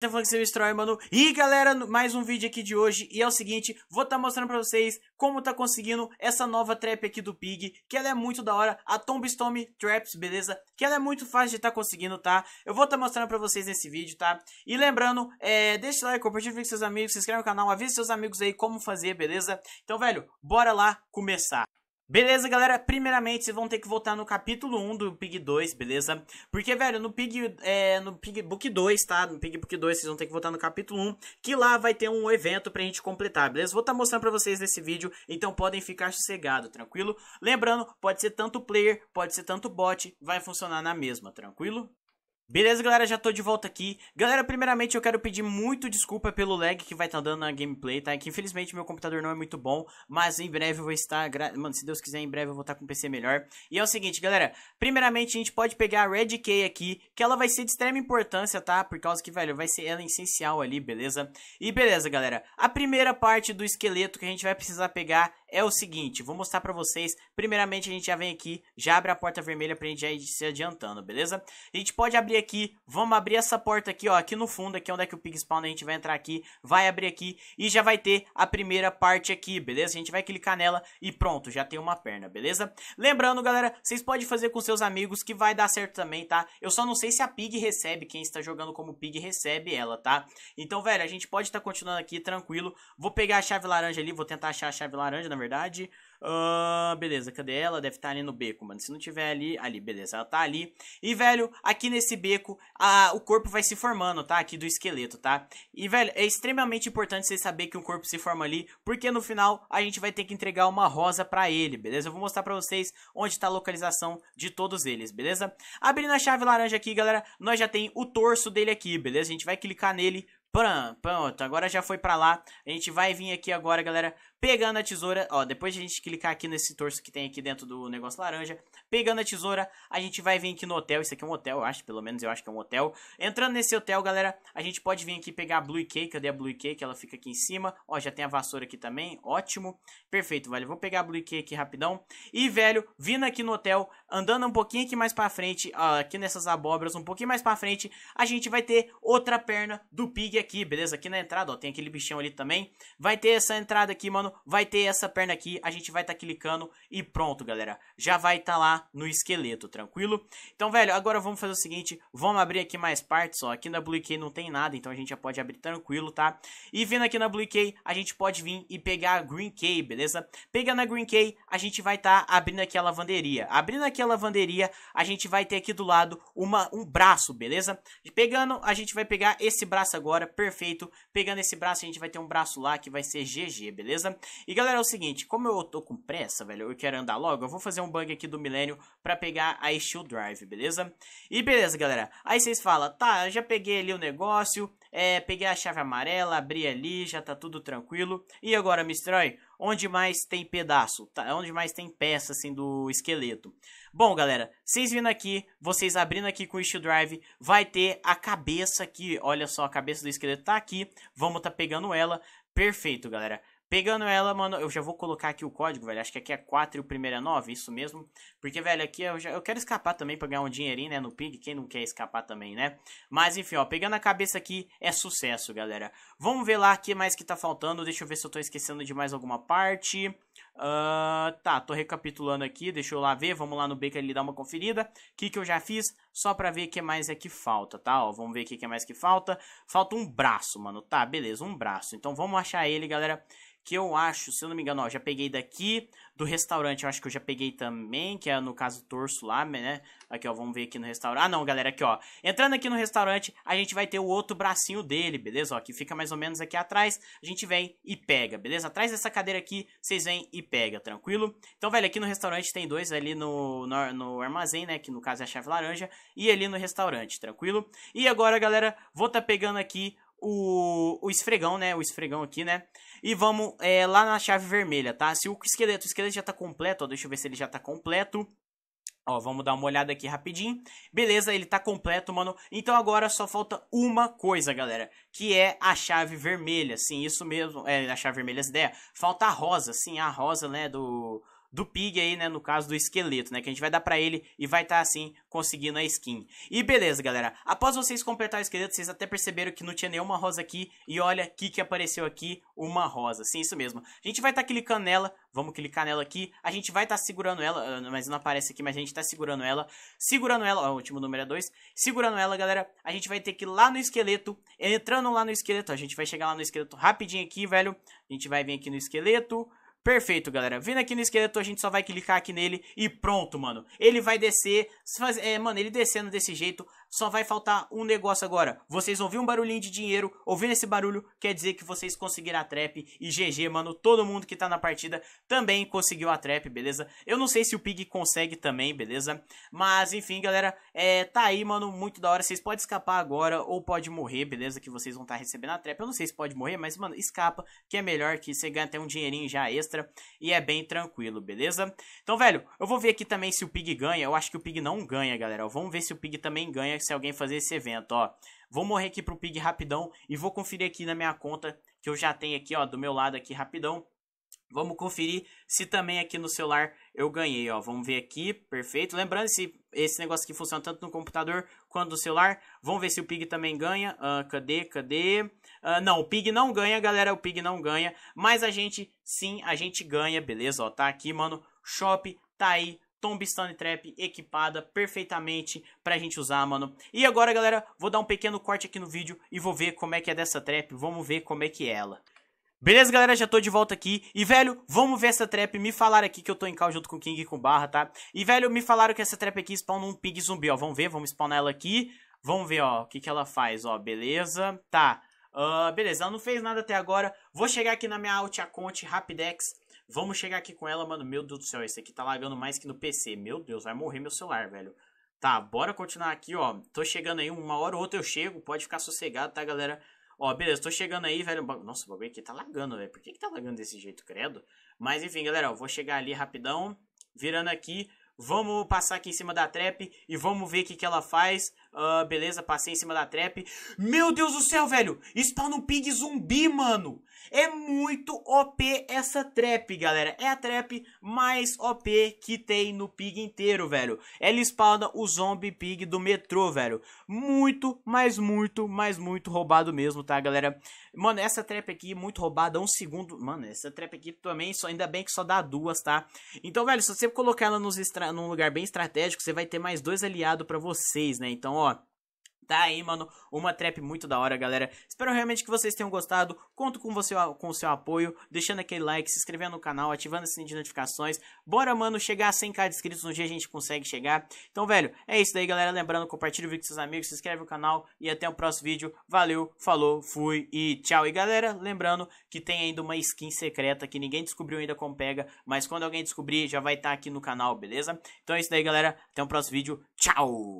Tá falando que mano. E galera, mais um vídeo aqui de hoje. E é o seguinte, vou estar tá mostrando pra vocês como tá conseguindo essa nova trap aqui do Pig. Que ela é muito da hora. A Tombstone Traps, beleza? Que ela é muito fácil de tá conseguindo, tá? Eu vou estar tá mostrando pra vocês nesse vídeo, tá? E lembrando, é, deixa o like, compartilha com seus amigos, se inscreve no canal, avisa seus amigos aí como fazer, beleza? Então, velho, bora lá começar. Beleza, galera? Primeiramente, vocês vão ter que voltar no capítulo 1 do Pig 2, beleza? Porque, velho, no Pig, é, no Pig Book 2, tá? No Pig Book 2, vocês vão ter que voltar no capítulo 1, que lá vai ter um evento pra gente completar, beleza? Vou estar tá mostrando pra vocês nesse vídeo, então podem ficar sossegados, tranquilo? Lembrando, pode ser tanto player, pode ser tanto bot, vai funcionar na mesma, tranquilo? Beleza, galera, já tô de volta aqui. Galera, primeiramente eu quero pedir muito desculpa pelo lag que vai estar tá dando na gameplay, tá? É que infelizmente meu computador não é muito bom, mas em breve eu vou estar... Gra... Mano, se Deus quiser, em breve eu vou estar tá com um PC melhor. E é o seguinte, galera, primeiramente a gente pode pegar a Red Key aqui, que ela vai ser de extrema importância, tá? Por causa que, velho, vai ser ela essencial ali, beleza? E beleza, galera, a primeira parte do esqueleto que a gente vai precisar pegar é o seguinte, vou mostrar pra vocês. Primeiramente a gente já vem aqui, já abre a porta vermelha pra gente já ir se adiantando, beleza? A gente pode abrir aqui, vamos abrir essa porta aqui, ó, aqui no fundo, aqui é onde é que o Pig Spawn a gente vai entrar aqui, vai abrir aqui e já vai ter a primeira parte aqui, beleza? A gente vai clicar nela e pronto, já tem uma perna, beleza? Lembrando, galera, vocês podem fazer com seus amigos que vai dar certo também, tá? Eu só não sei se a Pig recebe, quem está jogando como Pig recebe ela, tá? Então, velho, a gente pode estar tá continuando aqui tranquilo. Vou pegar a chave laranja ali, vou tentar achar a chave laranja, na verdade. Uh, beleza, cadê ela? Deve estar tá ali no beco, mano. Se não tiver ali, ali, beleza, ela tá ali. E, velho, aqui nesse beco, a, o corpo vai se formando, tá? Aqui do esqueleto, tá? E, velho, é extremamente importante você saber que o corpo se forma ali, porque no final a gente vai ter que entregar uma rosa pra ele, beleza? Eu vou mostrar pra vocês onde tá a localização de todos eles, beleza? Abrindo a chave laranja aqui, galera, nós já tem o torso dele aqui, beleza? A gente vai clicar nele Pronto, agora já foi pra lá. A gente vai vir aqui agora, galera, Pegando a tesoura, ó, depois de a gente clicar aqui nesse torso que tem aqui dentro do negócio laranja, pegando a tesoura, a gente vai vir aqui no hotel, isso aqui é um hotel, eu acho, pelo menos eu acho que é um hotel. Entrando nesse hotel, galera, a gente pode vir aqui pegar a Blue Cake, cadê a Blue Cake? Ela fica aqui em cima, ó, já tem a vassoura aqui também, ótimo. Perfeito, velho, vou pegar a Blue Cake rapidão. E, velho, vindo aqui no hotel, andando um pouquinho aqui mais pra frente, ó, aqui nessas abóboras, um pouquinho mais pra frente, a gente vai ter outra perna do Pig aqui, beleza? Aqui na entrada, ó, tem aquele bichão ali também. Vai ter essa entrada aqui, mano, clicando, vai ter essa perna aqui, a gente vai estar tá clicando e pronto, galera. Já vai estar tá lá no esqueleto, tranquilo? Então, velho, agora vamos fazer o seguinte, vamos abrir aqui mais partes, ó. Aqui na Blue Key não tem nada, então a gente já pode abrir tranquilo, tá? E vindo aqui na Blue Key, a gente pode vir e pegar a Green Key, beleza? Pegando a Green Key, a gente vai estar tá abrindo aqui a lavanderia. Abrindo aqui a lavanderia, a gente vai ter aqui do lado uma, um braço, beleza? pegando, a gente vai pegar esse braço agora, perfeito. Pegando esse braço, a gente vai ter um braço lá que vai ser GG, beleza? E galera, é o seguinte, como eu tô com pressa, velho, eu quero andar logo, eu vou fazer um bug aqui do Milênio pra pegar a Steel Drive, beleza? E beleza, galera, aí vocês falam, tá, eu já peguei ali o negócio, é, peguei a chave amarela, abri ali, já tá tudo tranquilo. E agora, estrói, onde mais tem pedaço, tá? onde mais tem peça assim do esqueleto. Bom, galera, vocês vindo aqui, vocês abrindo aqui com o Steel Drive, vai ter a cabeça aqui, olha só, a cabeça do esqueleto tá aqui, vamos tá pegando ela. Perfeito, galera. Pegando ela, mano, eu já vou colocar aqui o código, velho. Acho que aqui é 4 e o primeiro é 9, isso mesmo. Porque, velho, aqui eu, já, eu quero escapar também pra ganhar um dinheirinho, né, no Pig. Quem não quer escapar também, né? Mas, enfim, ó, pegando a cabeça aqui, é sucesso, galera. Vamos ver lá o que mais que tá faltando. Deixa eu ver se eu tô esquecendo de mais alguma parte. Uh, tá, tô recapitulando aqui, deixa eu lá ver, vamos lá no Baker ele dar uma conferida. O que, que eu já fiz? Só pra ver o que mais é que falta, tá? Ó, vamos ver o que, que é mais que falta. Falta um braço, mano. Tá, beleza, um braço. Então vamos achar ele, galera que eu acho, se eu não me engano, ó, já peguei daqui, do restaurante eu acho que eu já peguei também, que é no caso torso lá, né? Aqui, ó, vamos ver aqui no restaurante. Ah, não, galera, aqui, ó. Entrando aqui no restaurante, a gente vai ter o outro bracinho dele, beleza? Ó, que fica mais ou menos aqui atrás, a gente vem e pega, beleza? Atrás dessa cadeira aqui, vocês vêm e pega, tranquilo? Então, velho, aqui no restaurante tem dois ali no, no, no armazém, né? Que no caso é a chave laranja, e ali no restaurante, tranquilo? E agora, galera, vou tá pegando aqui o, o esfregão, né? O esfregão aqui, né? E vamos é, lá na chave vermelha, tá? Se o esqueleto, o esqueleto já tá completo, ó, deixa eu ver se ele já tá completo. Ó, vamos dar uma olhada aqui rapidinho. Beleza, ele tá completo, mano. Então agora só falta uma coisa, galera. Que é a chave vermelha. Sim, isso mesmo. É, a chave vermelha, essa ideia. Falta a rosa, sim, a rosa, né, do do Pig aí, né, no caso do esqueleto, né, que a gente vai dar para ele e vai estar tá, assim conseguindo a skin. E beleza, galera. Após vocês completar o esqueleto, vocês até perceberam que não tinha nenhuma rosa aqui e olha que que apareceu aqui, uma rosa. Sim, isso mesmo. A gente vai estar tá clicando nela, vamos clicar nela aqui. A gente vai estar tá segurando ela, ah, mas não aparece aqui, mas a gente tá segurando ela. Segurando ela, ó, o último número é 2. Segurando ela, galera, a gente vai ter que ir lá no esqueleto, entrando lá no esqueleto, a gente vai chegar lá no esqueleto rapidinho aqui, velho. A gente vai vir aqui no esqueleto, Perfeito, galera. Vindo aqui no esqueleto, a gente só vai clicar aqui nele e pronto, mano. Ele vai descer, faz... é, mano, ele descendo desse jeito, só vai faltar um negócio agora. Vocês ouviram um barulhinho de dinheiro, ouvindo esse barulho, quer dizer que vocês conseguiram a trap e GG, mano. Todo mundo que tá na partida também conseguiu a trap, beleza? Eu não sei se o Pig consegue também, beleza? Mas, enfim, galera, é, tá aí, mano, muito da hora. Vocês podem escapar agora ou pode morrer, beleza? Que vocês vão estar tá recebendo a trap. Eu não sei se pode morrer, mas, mano, escapa, que é melhor que você ganhe até um dinheirinho já extra extra e é bem tranquilo, beleza? Então, velho, eu vou ver aqui também se o Pig ganha. Eu acho que o Pig não ganha, galera. Vamos ver se o Pig também ganha se alguém fazer esse evento, ó. Vou morrer aqui pro Pig rapidão e vou conferir aqui na minha conta que eu já tenho aqui, ó, do meu lado aqui rapidão. Vamos conferir se também aqui no celular eu ganhei, ó. Vamos ver aqui, perfeito. Lembrando, se esse negócio aqui funciona tanto no computador quanto no celular. Vamos ver se o Pig também ganha. Uh, cadê, cadê? Uh, não, o Pig não ganha, galera, o Pig não ganha. Mas a gente, sim, a gente ganha, beleza? Ó, tá aqui, mano. Shop, tá aí. Tombstone Trap equipada perfeitamente pra gente usar, mano. E agora, galera, vou dar um pequeno corte aqui no vídeo e vou ver como é que é dessa trap. Vamos ver como é que é ela. Beleza, galera? Já tô de volta aqui. E, velho, vamos ver essa trap. Me falaram aqui que eu tô em cal junto com o King e com Barra, tá? E, velho, me falaram que essa trap aqui spawna um pig zumbi, ó. Vamos ver, vamos spawnar ela aqui. Vamos ver, ó, o que que ela faz, ó. Beleza. Tá. Uh, beleza, ela não fez nada até agora. Vou chegar aqui na minha Alt Account Rapidex. Vamos chegar aqui com ela, mano. Meu Deus do céu, esse aqui tá lagando mais que no PC. Meu Deus, vai morrer meu celular, velho. Tá, bora continuar aqui, ó. Tô chegando aí, uma hora ou outra eu chego. Pode ficar sossegado, tá, galera? Ó, beleza, tô chegando aí, velho. Nossa, o bagulho aqui tá lagando, velho. Por que, que tá lagando desse jeito, credo? Mas enfim, galera, ó, vou chegar ali rapidão. Virando aqui. Vamos passar aqui em cima da trap e vamos ver o que, que ela faz. Uh, beleza, passei em cima da trap. Meu Deus do céu, velho! Spawn tá um pig zumbi, mano! É muito OP essa trap, galera. É a trap mais OP que tem no pig inteiro, velho. Ela spawna o zombie pig do metrô, velho. Muito, mas muito, mas muito roubado mesmo, tá, galera? Mano, essa trap aqui, muito roubada. Um segundo... Mano, essa trap aqui também, só, ainda bem que só dá duas, tá? Então, velho, se você colocar ela nos extra num lugar bem estratégico, você vai ter mais dois aliados para vocês, né? Então, ó, tá aí, mano, uma trap muito da hora, galera. Espero realmente que vocês tenham gostado. Conto com, você, com o seu apoio, deixando aquele like, se inscrevendo no canal, ativando o sininho de notificações. Bora, mano, chegar a 100k de inscritos. Um dia a gente consegue chegar. Então, velho, é isso daí, galera. Lembrando, compartilha o vídeo com seus amigos, se inscreve no canal e até o próximo vídeo. Valeu, falou, fui e tchau. E, galera, lembrando que tem ainda uma skin secreta que ninguém descobriu ainda como pega, mas quando alguém descobrir, já vai estar tá aqui no canal, beleza? Então é isso daí, galera. Até o próximo vídeo. Tchau!